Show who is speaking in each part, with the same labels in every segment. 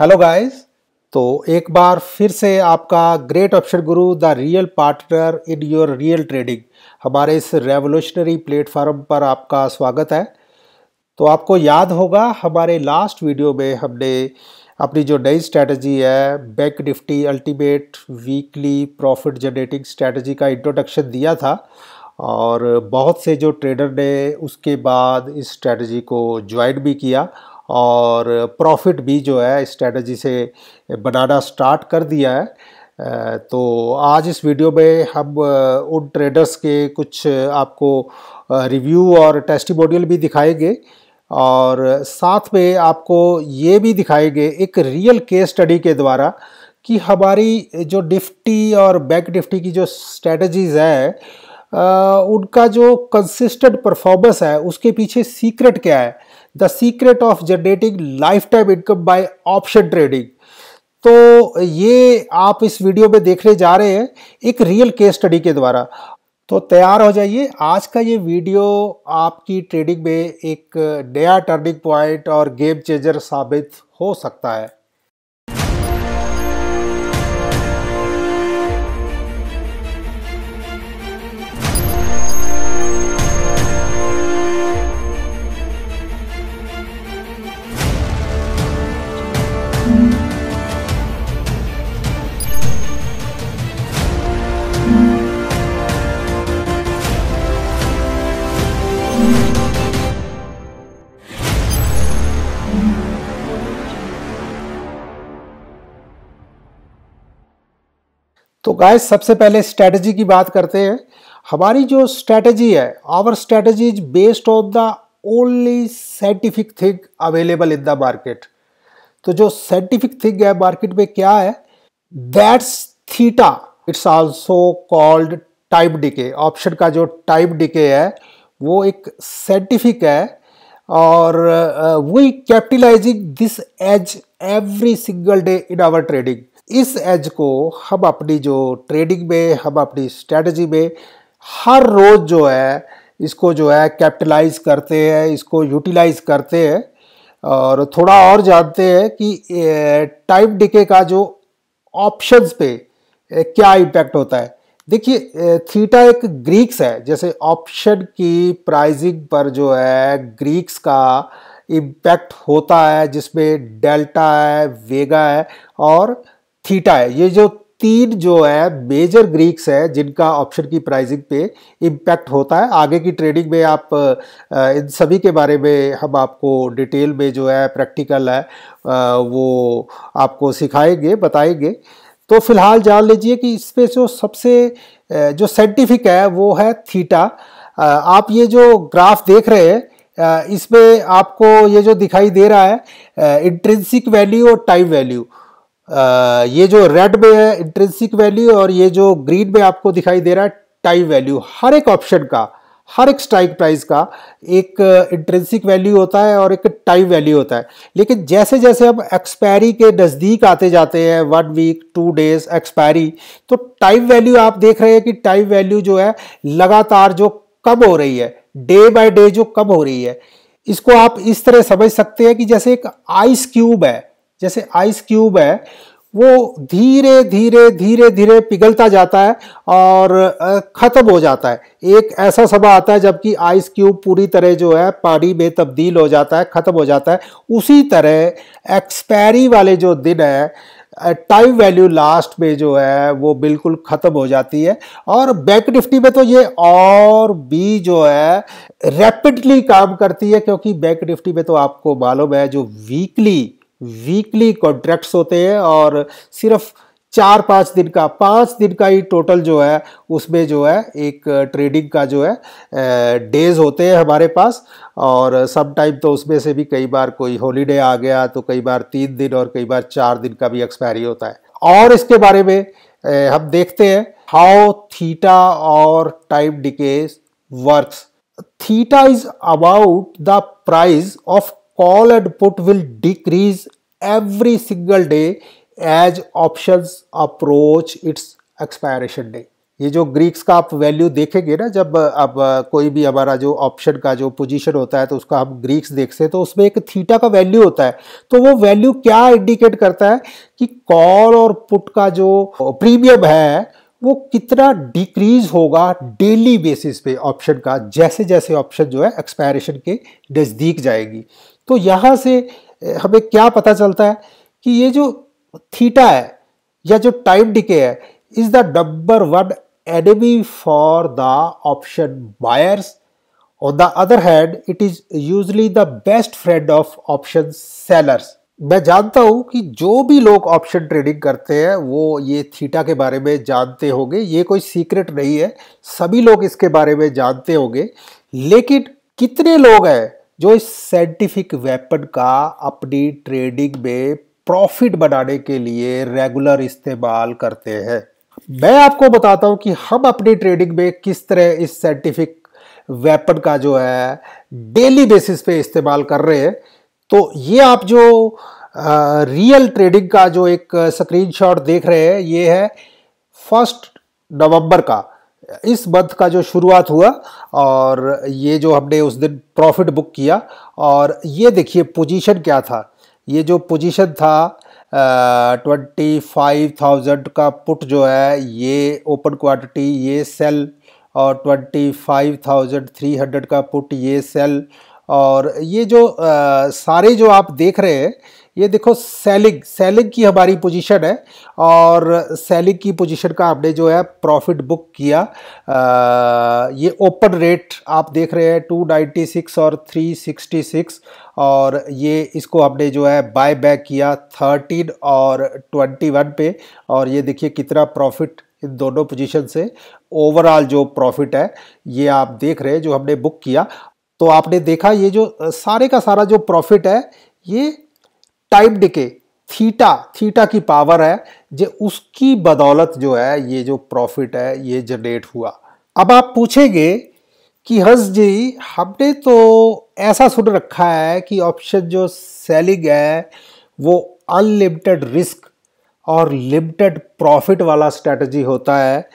Speaker 1: Hello guys तो एक बार फिर से आपका great option Guru the real partner in your real trading हमारे इस रेवोल्यूशनरी प्लेटफॉर्म पर आपका स्वागत है तो आपको याद होगा हमारे लास्ट वीडियो में हमने अपनी जो नई स्ट्रेटजी है bank Nifty ultimate weekly profit generating strategy का इंट्रोडक्शन दिया था और बहुत से जो ट्रेडर ने उसके बाद इस स्ट्रैटेजी को ज्वाइन भी किया और प्रॉफिट भी जो है स्ट्रेटजी से बनाना स्टार्ट कर दिया है तो आज इस वीडियो में हम उन ट्रेडर्स के कुछ आपको रिव्यू और टेस्टिमोनियल भी दिखाएंगे और साथ में आपको ये भी दिखाएंगे एक रियल केस स्टडी के द्वारा कि हमारी जो निफ्टी और बैंक निफ्टी की जो स्ट्रेटजीज़ है उनका जो कंसिस्टेंट परफॉर्मेंस है उसके पीछे सीक्रेट क्या है the secret of generating life time income by option trading तो ये आप इस वीडियो में देखने जा रहे हैं एक रियल केस स्टडी के द्वारा तो तैयार हो जाइए आज का ये वीडियो आपकी ट्रेडिंग में एक नया टर्निंग पॉइंट और गेम चेंजर साबित हो सकता है गाय सबसे पहले स्ट्रैटेजी की बात करते हैं हमारी जो स्ट्रैटेजी है our strategy is based on the only scientific thing available in the market तो जो साइंटिफिक थिंग है मार्केट में क्या है that's theta it's also called time decay option का जो टाइम डिके है वो एक साइंटिफिक है और we capitalising this edge every single day in our trading इस एज को हम अपनी जो ट्रेडिंग में हम अपनी स्ट्रेटजी में हर रोज़ जो है इसको जो है कैपिटलाइज करते हैं इसको यूटिलाइज करते हैं और थोड़ा और जानते हैं कि टाइम डिके का जो ऑप्शंस पे क्या इम्पैक्ट होता है देखिए थीटा एक ग्रीक्स है जैसे ऑप्शन की प्राइजिंग पर जो है ग्रीक्स का इम्पैक्ट होता है जिसमें डेल्टा है वेगा है और थीटा है ये जो तीन जो है मेजर ग्रीक्स है जिनका ऑप्शन की प्राइसिंग पे इम्पैक्ट होता है आगे की ट्रेडिंग में आप इन सभी के बारे में हम आपको डिटेल में जो है प्रैक्टिकल है वो आपको सिखाएंगे बताएंगे तो फिलहाल जान लीजिए कि इस पर जो सबसे जो साइंटिफिक है वो है थीटा आप ये जो ग्राफ देख रहे हैं इसमें आपको ये जो दिखाई दे रहा है इंट्रेंसिक वैल्यू और टाइम वैल्यू ये जो रेड में है इंट्रेंसिक वैल्यू और ये जो ग्रीन में आपको दिखाई दे रहा है टाइम वैल्यू हर एक ऑप्शन का हर एक स्ट्राइक प्राइस का एक इंट्रेंसिक वैल्यू होता है और एक टाइम वैल्यू होता है लेकिन जैसे जैसे हम एक्सपायरी के नज़दीक आते जाते हैं one week two days expiry तो टाइम वैल्यू आप देख रहे हैं कि टाइम वैल्यू जो है लगातार जो कम हो रही है डे बाय डे जो कम हो रही है इसको आप इस तरह समझ सकते हैं कि जैसे एक आइस क्यूब है जैसे आइस क्यूब है वो धीरे धीरे धीरे धीरे पिघलता जाता है और ख़त्म हो जाता है एक ऐसा समय आता है जबकि आइस क्यूब पूरी तरह जो है पानी में तब्दील हो जाता है ख़त्म हो जाता है उसी तरह एक्सपायरी वाले जो दिन है टाइम वैल्यू लास्ट में जो है वो बिल्कुल ख़त्म हो जाती है और बैंक निफ्टी में तो ये और भी जो है रैपिडली काम करती है क्योंकि बैंक निफ्टी में तो आपको मालूम है जो वीकली वीकली कॉन्ट्रैक्ट्स होते हैं और सिर्फ चार पाँच दिन का पाँच दिन का ही टोटल जो है उसमें जो है एक ट्रेडिंग का जो है डेज होते हैं हमारे पास और सम टाइम तो उसमें से भी कई बार कोई हॉलीडे आ गया तो कई बार तीन दिन और कई बार चार दिन का भी एक्सपायरी होता है और इसके बारे में हम देखते हैं हाउ थीटा और time decays works theta is about the price of call and put will decrease every single day as option approach its expiration day ये जो ग्रीक्स का आप वैल्यू देखेंगे ना जब अब कोई भी हमारा जो ऑप्शन का जो पोजीशन होता है तो उसका हम ग्रीक्स देखते हैं तो उसमें एक थीटा का वैल्यू होता है तो वो वैल्यू क्या इंडिकेट करता है कि कॉल और पुट का जो प्रीमियम है वो कितना डिक्रीज होगा डेली बेसिस पे ऑप्शन का जैसे जैसे ऑप्शन जो है एक्सपायरेशन के नज़दीक जाएगी तो यहाँ से हमें क्या पता चलता है कि ये जो थीटा है या जो टाइम डिके है is the number one enemy for the option buyers on the other hand it is usually the best friend of option sellers मैं जानता हूं कि जो भी लोग ऑप्शन ट्रेडिंग करते हैं वो ये थीटा के बारे में जानते होंगे ये कोई सीक्रेट नहीं है सभी लोग इसके बारे में जानते होंगे लेकिन कितने लोग हैं जो इस साइंटिफिक वेपन का अपनी ट्रेडिंग में प्रॉफिट बनाने के लिए रेगुलर इस्तेमाल करते हैं मैं आपको बताता हूँ कि हम अपनी ट्रेडिंग में किस तरह इस साइंटिफिक वेपन का जो है डेली बेसिस पे इस्तेमाल कर रहे हैं तो ये आप जो आ, रियल ट्रेडिंग का जो एक स्क्रीनशॉट देख रहे हैं ये है फर्स्ट नवंबर का इस मंथ का जो शुरुआत हुआ और ये जो हमने उस दिन प्रॉफिट बुक किया और ये देखिए पोजीशन क्या था ये जो पोजीशन था ट्वेंटी फाइव थाउजेंड का पुट जो है ये ओपन क्वांटिटी ये सेल और twenty five thousand three hundred का पुट ये सेल और ये जो आ, सारे जो आप देख रहे हैं ये देखो सेलिंग सेलिंग की हमारी पोजीशन है और सेलिंग की पोजीशन का हमने जो है प्रॉफिट बुक किया आ, ये ओपन रेट आप देख रहे हैं 296 और 366 और ये इसको हमने जो है बाय बैक किया 13 और 21 पे और ये देखिए कितना प्रॉफिट इन दोनों पोजीशन से ओवरऑल जो प्रॉफिट है ये आप देख रहे हैं जो हमने बुक किया तो आपने देखा ये जो सारे का सारा जो प्रॉफिट है ये टाइप डिके थीटा थीटा की पावर है जो उसकी बदौलत जो है ये जो प्रॉफिट है ये जनरेट हुआ अब आप पूछेंगे कि हंस जी हमने तो ऐसा सुन रखा है कि ऑप्शन जो सेलिंग है वो अनलिमिटेड रिस्क और लिमिटेड प्रॉफिट वाला स्ट्रेटजी होता है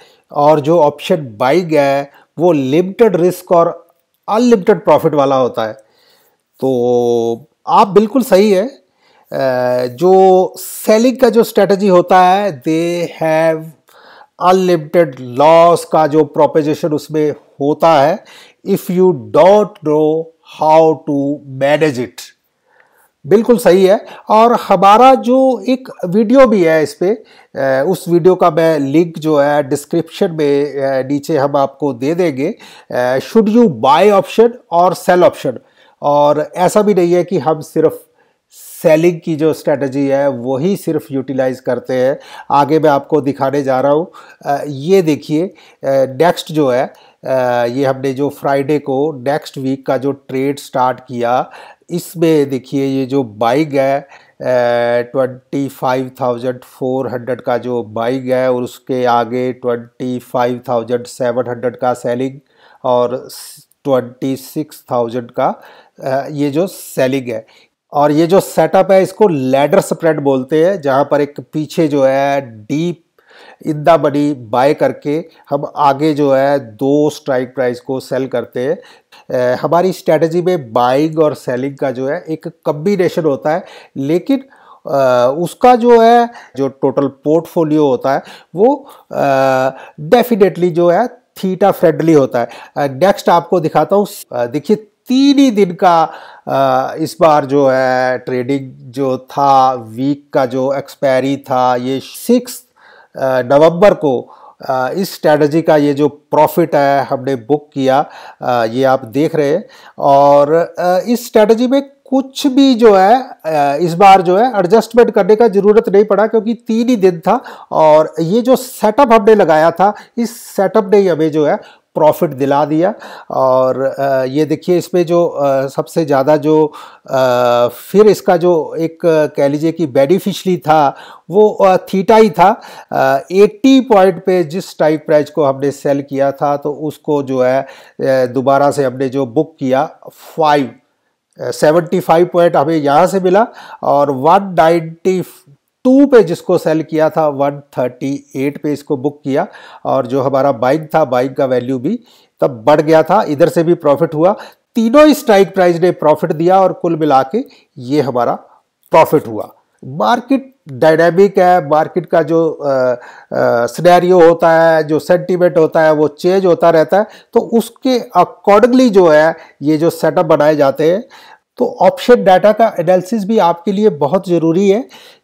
Speaker 1: और जो ऑप्शन बाइंग है वो लिमिटेड रिस्क और अनलिमिटेड प्रॉफिट वाला होता है तो आप बिल्कुल सही है जो सेलिंग का जो स्ट्रेटजी होता है दे हैव अनलिमिटेड लॉस का जो प्रोपोजिशन उसमें होता है if you don't know how to manage it बिल्कुल सही है और हमारा जो एक वीडियो भी है इस पर उस वीडियो का मैं लिंक जो है डिस्क्रिप्शन में नीचे हम आपको दे देंगे शुड यू बाय ऑप्शन और सेल ऑप्शन और ऐसा भी नहीं है कि हम सिर्फ सेलिंग की जो स्ट्रेटजी है वही सिर्फ यूटिलाइज़ करते हैं आगे मैं आपको दिखाने जा रहा हूँ ये देखिए नेक्स्ट जो है ये हमने जो फ्राइडे को नेक्स्ट वीक का जो ट्रेड स्टार्ट किया इसमें देखिए ये जो बाइक है twenty five thousand four hundred का जो बाइक है और उसके आगे twenty five thousand seven hundred का सेलिंग और ट्वेंटी सिक्स थाउजेंड का ये जो सेलिंग है और ये जो सेटअप है इसको लेडर स्प्रेड बोलते हैं जहाँ पर एक पीछे जो है डीप इद्दा बड़ी बाय करके हम आगे जो है दो स्ट्राइक प्राइस को सेल करते हैं हमारी स्ट्रेटजी में बाइंग और सेलिंग का जो है एक कम्बिनेशन होता है लेकिन आ, उसका जो है जो टोटल पोर्टफोलियो होता है वो डेफिनेटली जो है थीटा फ्रेंडली होता है नेक्स्ट आपको दिखाता हूँ देखिए तीन ही दिन का इस बार जो है ट्रेडिंग जो था वीक का जो एक्सपायरी था ये सिक्स नवंबर को इस स्ट्रेटजी का ये जो प्रॉफिट है हमने बुक किया ये आप देख रहे हैं और इस स्ट्रेटजी में कुछ भी जो है इस बार जो है एडजस्टमेंट करने का ज़रूरत नहीं पड़ा क्योंकि तीन ही दिन था और ये जो सेटअप हमने लगाया था इस सेटअप ने ही हमें जो है प्रॉफिट दिला दिया और ये देखिए इस पर जो सबसे ज़्यादा जो फिर इसका जो एक कह लीजिए कि बेनिफिशली था वो थीटा ही था 80 पॉइंट पे जिस टाइप प्राइस को हमने सेल किया था तो उसको जो है दोबारा से हमने जो बुक किया फाइव सेवेंटी फाइव पॉइंट हमें यहाँ से मिला और वन नाइन्टी टू पे जिसको सेल किया था 138 पे इसको बुक किया और जो हमारा बाइक था बाइक का वैल्यू भी तब बढ़ गया था इधर से भी प्रॉफिट हुआ तीनों स्ट्राइक प्राइस ने प्रॉफिट दिया और कुल मिला के ये हमारा प्रॉफिट हुआ मार्केट डायनेमिक है मार्केट का जो सिनेरियो होता है जो सेंटीमेंट होता है वो चेंज होता रहता है तो उसके अकॉर्डिंगली जो है ये जो सेटअप बनाए जाते हैं तो ऑप्शन डाटा का एनालिसिस भी आपके लिए बहुत ज़रूरी है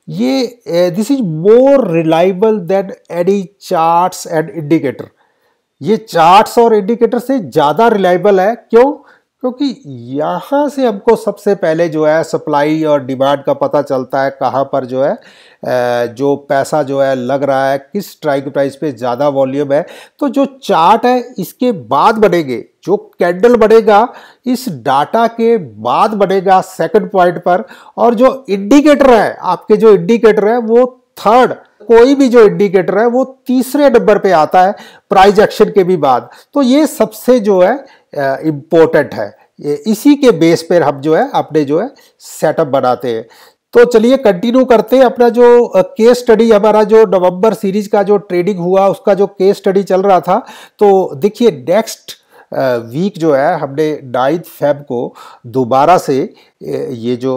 Speaker 1: ये this is more reliable than any charts and indicator ये चार्ट्स और इंडिकेटर से ज़्यादा रिलायबल है क्यों क्योंकि यहाँ से हमको सबसे पहले जो है सप्लाई और डिमांड का पता चलता है कहाँ पर जो है जो पैसा जो है लग रहा है किस स्ट्राइक प्राइस पे ज़्यादा वॉल्यूम है तो जो चार्ट है इसके बाद बढ़ेंगे जो कैंडल बढ़ेगा इस डाटा के बाद बढ़ेगा सेकंड पॉइंट पर और जो इंडिकेटर है आपके जो इंडिकेटर है वो थर्ड कोई भी जो इंडिकेटर है वो तीसरे नंबर पे आता है प्राइज एक्शन के भी बाद तो ये सबसे जो है इम्पोर्टेंट है इसी के बेस पर हम जो है अपने जो है सेटअप बनाते हैं तो चलिए कंटिन्यू करते हैं अपना जो केस स्टडी हमारा जो नवंबर सीरीज का जो ट्रेडिंग हुआ उसका जो केस स्टडी चल रहा था तो देखिए नेक्स्ट वीक जो है हमने नाइन्थ फेब को दोबारा से ये जो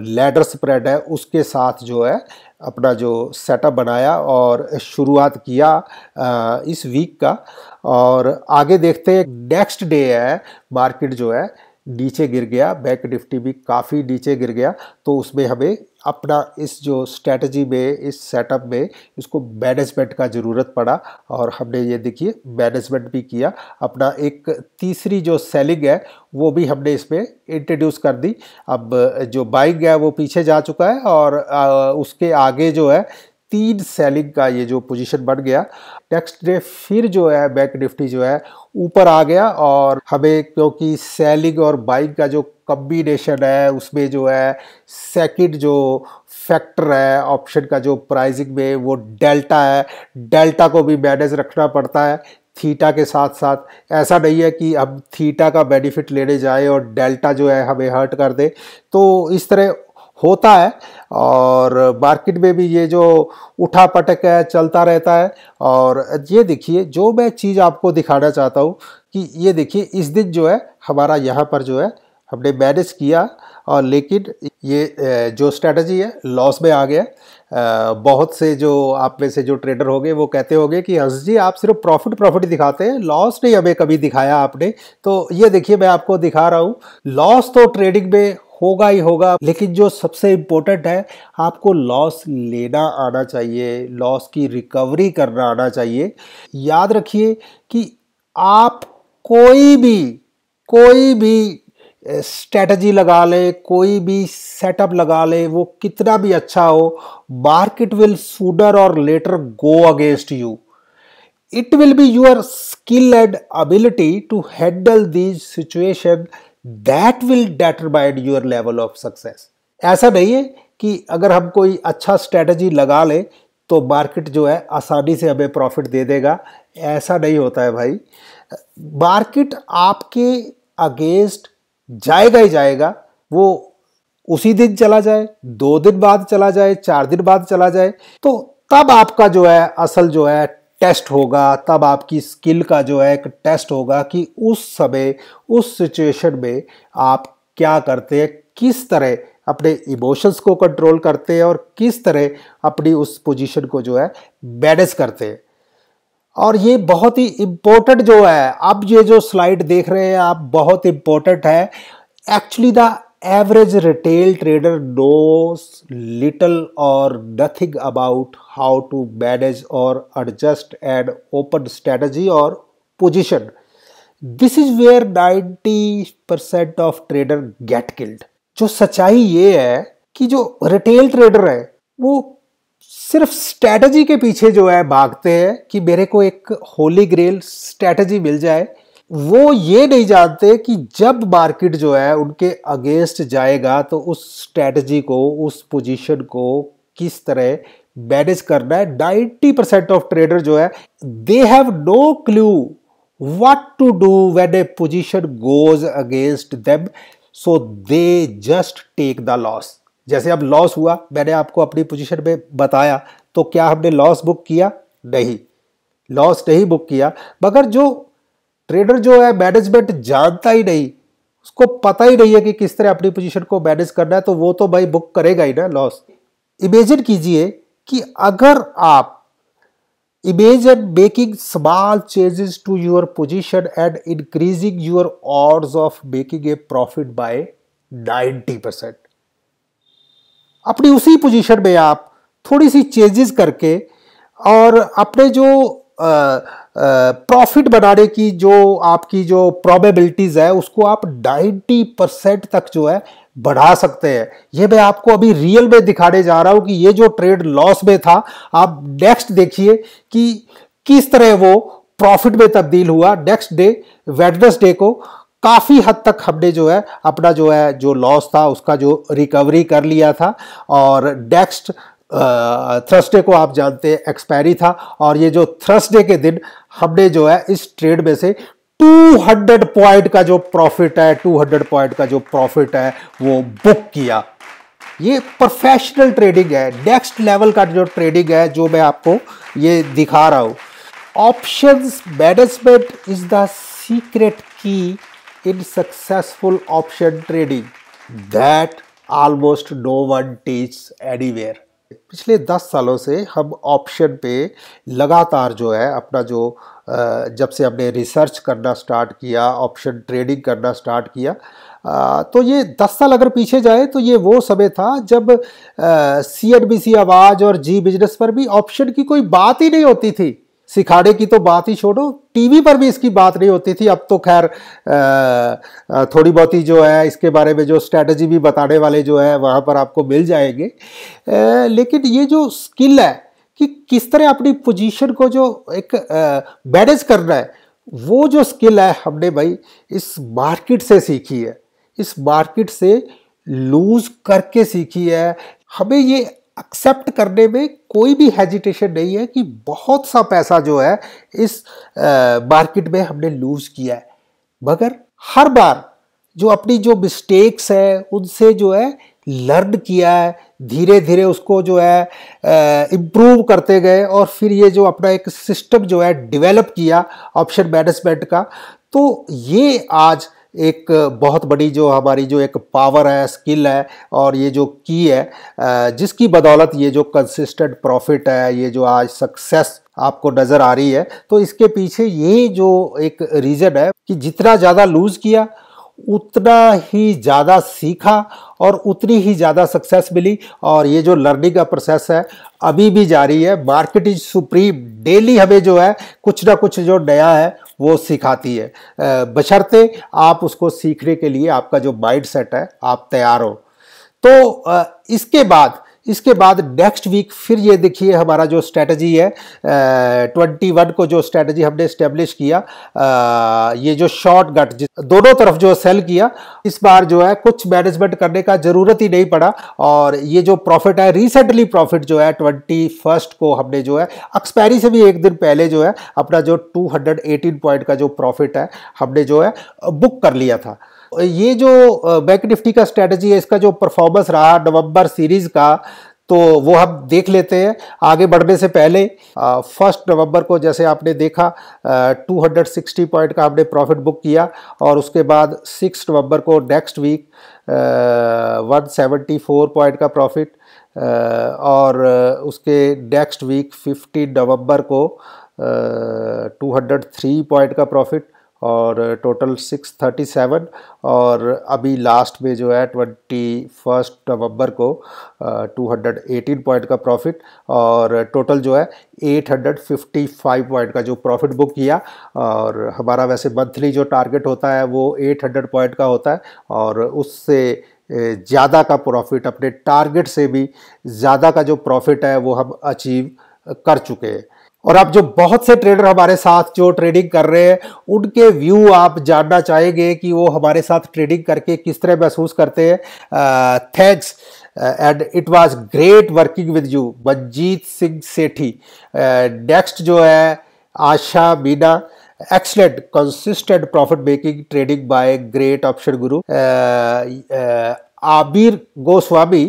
Speaker 1: लेडर स्प्रेड है उसके साथ जो है अपना जो सेटअप बनाया और शुरुआत किया इस वीक का और आगे देखते हैं नेक्स्ट डे है मार्केट जो है नीचे गिर गया बैंक निफ्टी भी काफ़ी नीचे गिर गया तो उसमें हमें अपना इस जो स्ट्रैटेजी में इस सेटअप में इसको मैनेजमेंट का ज़रूरत पड़ा और हमने ये देखिए मैनेजमेंट भी किया अपना एक तीसरी जो सेलिंग है वो भी हमने इसमें इंट्रोड्यूस कर दी अब जो बाइंग है वो पीछे जा चुका है और उसके आगे जो है तीन सेलिंग का ये जो पोजीशन बन गया नेक्स्ट डे फिर जो है बैंक निफ्टी जो है ऊपर आ गया और हमें क्योंकि सेलिंग और बाइंग का जो कम्बिनेशन है उसमें जो है सेकंड जो फैक्टर है ऑप्शन का जो प्राइसिंग में वो डेल्टा है डेल्टा को भी मैनेज रखना पड़ता है थीटा के साथ साथ ऐसा नहीं है कि हम थीटा का बेनिफिट लेने जाए और डेल्टा जो है हमें हर्ट कर दे तो इस तरह होता है और मार्केट में भी ये जो उठा पटक है चलता रहता है और ये देखिए जो मैं चीज़ आपको दिखाना चाहता हूँ कि ये देखिए इस दिन जो है हमारा यहाँ पर जो है हमने मैनेज किया और लेकिन ये जो स्ट्रेटजी है लॉस में आ गया बहुत से जो आप में से जो ट्रेडर होंगे वो कहते होंगे कि हंस जी आप सिर्फ प्रॉफिट प्रॉफिट दिखाते हैं लॉस नहीं हमें कभी दिखाया आपने तो ये देखिए मैं आपको दिखा रहा हूँ लॉस तो ट्रेडिंग में होगा ही होगा लेकिन जो सबसे इम्पोर्टेंट है आपको लॉस लेना आना चाहिए लॉस की रिकवरी करना आना चाहिए याद रखिए कि आप कोई भी कोई भी स्ट्रेटजी लगा ले कोई भी सेटअप लगा ले वो कितना भी अच्छा हो मार्केट विल सूडर और later go against you it will be your skill and ability to handle this situation that will determine your level of success ऐसा नहीं है कि अगर हम कोई अच्छा स्ट्रेटजी लगा ले तो मार्केट जो है आसानी से हमें प्रॉफिट दे देगा ऐसा नहीं होता है भाई मार्केट आपके अगेंस्ट जाएगा ही जाएगा वो उसी दिन चला जाए दो दिन बाद चला जाए चार दिन बाद चला जाए तो तब आपका जो है असल जो है टेस्ट होगा तब आपकी स्किल का जो है एक टेस्ट होगा कि उस समय उस सिचुएशन में आप क्या करते हैं किस तरह अपने इमोशंस को कंट्रोल करते हैं और किस तरह अपनी उस पोजीशन को जो है मैनेज करते हैं और ये बहुत ही इम्पोर्टेंट जो है अब ये जो स्लाइड देख रहे हैं आप बहुत इम्पोर्टेंट है actually the average retail trader does little और nothing about how to manage और एडजस्ट एंड ओपन स्ट्रेटजी और position this is where ninety percent of trader get killed जो सच्चाई ये है कि जो रिटेल ट्रेडर है वो सिर्फ स्ट्रेटजी के पीछे जो है भागते हैं कि मेरे को एक होली ग्रेल स्ट्रेटजी मिल जाए वो ये नहीं जानते कि जब मार्केट जो है उनके अगेंस्ट जाएगा तो उस स्ट्रेटजी को उस पोजीशन को किस तरह मैनेज करना है नाइन्टी परसेंट ऑफ ट्रेडर जो है they have no clue what to do when a position goes against them so they just take the loss जैसे अब लॉस हुआ मैंने आपको अपनी पोजिशन में बताया तो क्या हमने लॉस बुक किया नहीं लॉस नहीं बुक किया मगर जो ट्रेडर जो है मैनेजमेंट जानता ही नहीं उसको पता ही नहीं है कि किस तरह अपनी पोजीशन को मैनेज करना है तो वो तो भाई बुक करेगा ही ना लॉस इमेजिन कीजिए कि अगर आप imagine making small changes to your position and increasing your odds of making a profit by 90 percent अपनी उसी पोजीशन में आप थोड़ी सी चेंजेस करके और अपने जो प्रॉफिट बनाने की जो आपकी जो प्रोबेबिलिटीज़ है उसको आप 90 परसेंट तक जो है बढ़ा सकते हैं ये मैं आपको अभी रियल में दिखाने जा रहा हूँ कि ये जो ट्रेड लॉस में था आप नेक्स्ट देखिए कि किस तरह वो प्रॉफिट में तब्दील हुआ नेक्स्ट डे वेडनेसडे को काफ़ी हद तक हमने जो है अपना जो है जो लॉस था उसका जो रिकवरी कर लिया था और नेक्स्ट थर्सडे को आप जानते हैं एक्सपायरी था और ये जो थर्सडे के दिन हमने जो है इस ट्रेड में से 200 पॉइंट का जो प्रॉफिट है 200 पॉइंट का जो प्रॉफिट है वो बुक किया ये प्रोफेशनल ट्रेडिंग है नेक्स्ट लेवल का जो ट्रेडिंग है जो मैं आपको ये दिखा रहा हूँ options management is the secret key in successful option trading that no one teach anywhere पिछले दस सालों से हम ऑप्शन पे लगातार जो है अपना जो जब से हमने रिसर्च करना स्टार्ट किया ऑप्शन ट्रेडिंग करना स्टार्ट किया तो ये दस साल अगर पीछे जाए तो ये वो समय था जब सी एन बी सी आवाज़ और जी बिजनेस पर भी ऑप्शन की कोई बात ही नहीं होती थी सिखाड़े की तो बात ही छोड़ो टीवी पर भी इसकी बात नहीं होती थी अब तो खैर थोड़ी बहुत ही जो है इसके बारे में जो स्ट्रैटेजी भी बताने वाले जो है वहाँ पर आपको मिल जाएंगे लेकिन ये जो स्किल है कि किस तरह अपनी पोजीशन को जो एक मैनेज करना है वो जो स्किल है हमने भाई इस मार्केट से सीखी है इस मार्केट से लूज करके सीखी है हमें ये एक्सेप्ट करने में कोई भी हेजिटेशन नहीं है कि बहुत सा पैसा जो है इस मार्केट में हमने लूज़ किया है मगर हर बार जो अपनी जो मिस्टेक्स है उनसे जो है लर्न किया है धीरे धीरे उसको जो है इम्प्रूव करते गए और फिर ये जो अपना एक सिस्टम जो है डेवलप किया ऑप्शन मैनेजमेंट का तो ये आज एक बहुत बड़ी जो हमारी जो एक पावर है स्किल है और ये जो की है जिसकी बदौलत ये जो कंसिस्टेंट प्रॉफिट है ये जो आज सक्सेस आपको नज़र आ रही है तो इसके पीछे ये जो एक रीज़न है कि जितना ज़्यादा लूज़ किया उतना ही ज़्यादा सीखा और उतनी ही ज़्यादा सक्सेस मिली और ये जो लर्निंग का प्रोसेस है अभी भी जारी है मार्केट इज सुप्रीम डेली हमें जो है कुछ ना कुछ जो नया है वो सिखाती है बशर्ते आप उसको सीखने के लिए आपका जो माइंड सेट है आप तैयार हो तो इसके बाद इसके बाद नेक्स्ट वीक फिर ये देखिए हमारा जो स्ट्रेटजी है ट्वेंटी वन को जो स्ट्रेटजी हमने इस्टेब्लिश किया आ, ये जो शॉर्ट गट दोनों तरफ जो सेल किया इस बार जो है कुछ मैनेजमेंट करने का ज़रूरत ही नहीं पड़ा और ये जो प्रॉफिट है रिसेंटली प्रॉफिट जो है ट्वेंटी फर्स्ट को हमने जो है एक्सपायरी से भी एक दिन पहले जो है अपना जो टू हंड्रेड एटीन पॉइंट का जो प्रॉफिट है हमने जो है बुक कर लिया था ये जो बैंक निफ्टी का स्ट्रेटजी है इसका जो परफॉर्मेंस रहा नवंबर सीरीज़ का तो वो हम देख लेते हैं आगे बढ़ने से पहले फर्स्ट नवंबर को जैसे आपने देखा टू हंड्रेड सिक्सटी पॉइंट का हमने प्रॉफिट बुक किया और उसके बाद सिक्स नवंबर को next week one seventy four point का प्रॉफिट और उसके नेक्स्ट वीक फिफ्टीन नवंबर को टू हंड्रेड थ्री पॉइंट का प्रॉफिट और टोटल सिक्स थर्टी सेवन और अभी लास्ट में जो है ट्वेंटी फर्स्ट नवंबर को टू हंड्रेड एटीन पॉइंट का प्रॉफिट और टोटल जो है eight hundred fifty five point का जो प्रॉफिट बुक किया और हमारा वैसे मंथली जो टारगेट होता है वो एट हंड्रेड पॉइंट का होता है और उससे ज़्यादा का प्रॉफिट अपने टारगेट से भी ज़्यादा का जो प्रॉफिट है वो हम अचीव कर चुके हैं और आप जो बहुत से ट्रेडर हमारे साथ जो ट्रेडिंग कर रहे हैं उनके व्यू आप जानना चाहेंगे कि वो हमारे साथ ट्रेडिंग करके किस तरह महसूस करते हैं thanks and it was great working with you Manjeet Singh Sethi next जो है Asha Meena excellent consistent profit making trading by great option guru Abir Goswami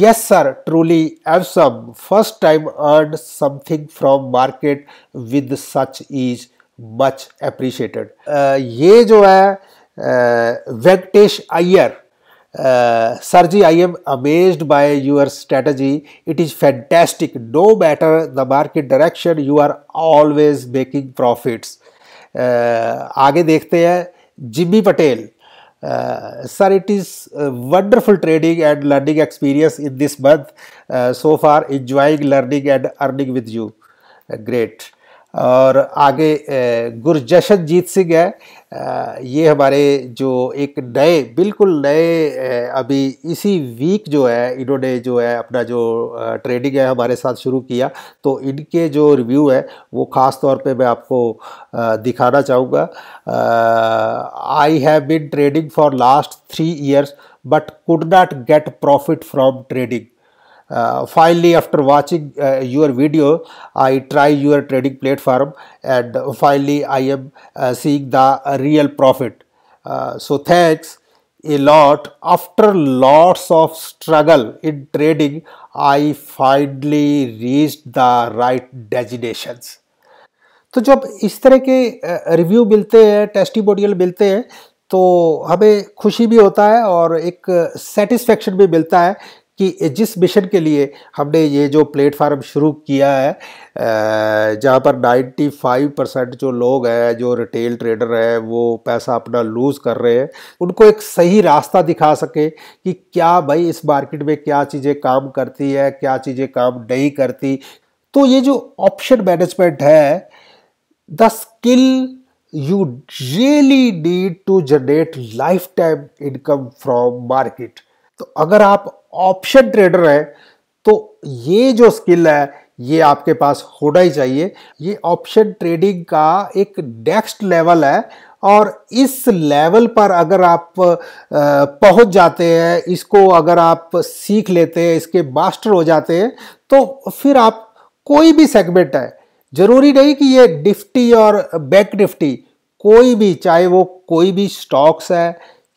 Speaker 1: yes sir truly awesome first time earn something from market with such is much appreciated ये जो है uh, Venkatesh Iyer sir uh, ji I am amaze by your strategy it is fantastic no matter the market direction you are always making profits आगे देखते हैं Jimmy Patel Uh, sir, it is wonderful trading and learning experience in this month. Uh, so far, enjoying learning and earning with you. Uh, great. और आगे गुरजशत जीत सिंह है ये हमारे जो एक नए बिल्कुल नए अभी इसी वीक जो है इन्होंने जो है अपना जो ट्रेडिंग है हमारे साथ शुरू किया तो इनके जो रिव्यू है वो ख़ास तौर पे मैं आपको दिखाना चाहूँगा I have been trading for last three years but could not get profit from trading Uh, finally, after watching uh, your video, I try your trading platform and finally I am uh, seeing the real profit. uh, so thanks a lot. After lots of struggle in trading, I finally reached the right designations. तो जब इस तरह के review मिलते हैं testimonial मिलते हैं तो हमें खुशी भी होता है और एक सेटिस्फेक्शन भी मिलता है कि जिस मिशन के लिए हमने ये जो प्लेटफार्म शुरू किया है जहाँ पर 95 परसेंट जो लोग हैं जो रिटेल ट्रेडर हैं वो पैसा अपना लूज़ कर रहे हैं उनको एक सही रास्ता दिखा सके कि क्या भाई इस मार्केट में क्या चीज़ें काम करती है क्या चीज़ें काम नहीं करती तो ये जो ऑप्शन मैनेजमेंट है the skill you really need to generate life time income from market तो अगर आप ऑप्शन ट्रेडर है तो ये जो स्किल है ये आपके पास होना ही चाहिए ये ऑप्शन ट्रेडिंग का एक नेक्स्ट लेवल है और इस लेवल पर अगर आप पहुंच जाते हैं इसको अगर आप सीख लेते हैं इसके मास्टर हो जाते हैं तो फिर आप कोई भी सेगमेंट है ज़रूरी नहीं कि ये निफ्टी और बैंक निफ्टी कोई भी चाहे वो कोई भी स्टॉक्स है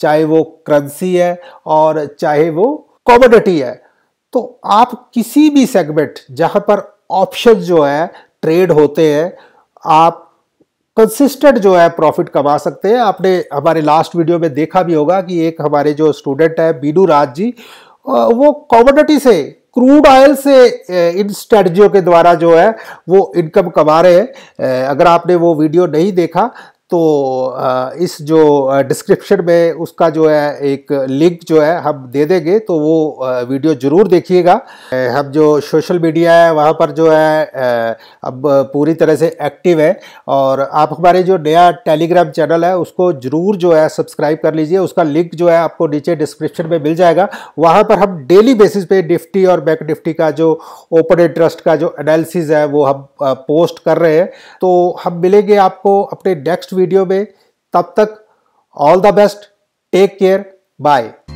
Speaker 1: चाहे वो करेंसी है और चाहे वो कॉमोडिटी है तो आप किसी भी सेगमेंट जहां पर ऑप्शन जो है ट्रेड होते हैं आप कंसिस्टेंट जो है प्रॉफिट कमा सकते हैं आपने हमारे लास्ट वीडियो में देखा भी होगा कि एक हमारे जो स्टूडेंट है बीनू राज जी वो कॉमोडिटी से क्रूड ऑयल से इन स्ट्रेटजियों के द्वारा जो है वो इनकम कमा रहे हैं अगर आपने वो वीडियो नहीं देखा तो इस जो डिस्क्रिप्शन में उसका जो है एक लिंक जो है हम दे देंगे तो वो वीडियो ज़रूर देखिएगा हम जो सोशल मीडिया है वहाँ पर जो है अब पूरी तरह से एक्टिव है और आप हमारे जो नया टेलीग्राम चैनल है उसको ज़रूर जो है सब्सक्राइब कर लीजिए उसका लिंक जो है आपको नीचे डिस्क्रिप्शन में मिल जाएगा वहाँ पर हम डेली बेसिस पे निफ्टी और बैंक निफ्टी का जो ओपन इंटरेस्ट का जो एनालिसिस है वो हम पोस्ट कर रहे हैं तो हम मिलेंगे आपको अपने नेक्स्ट वीडियो में तब तक all the best take care bye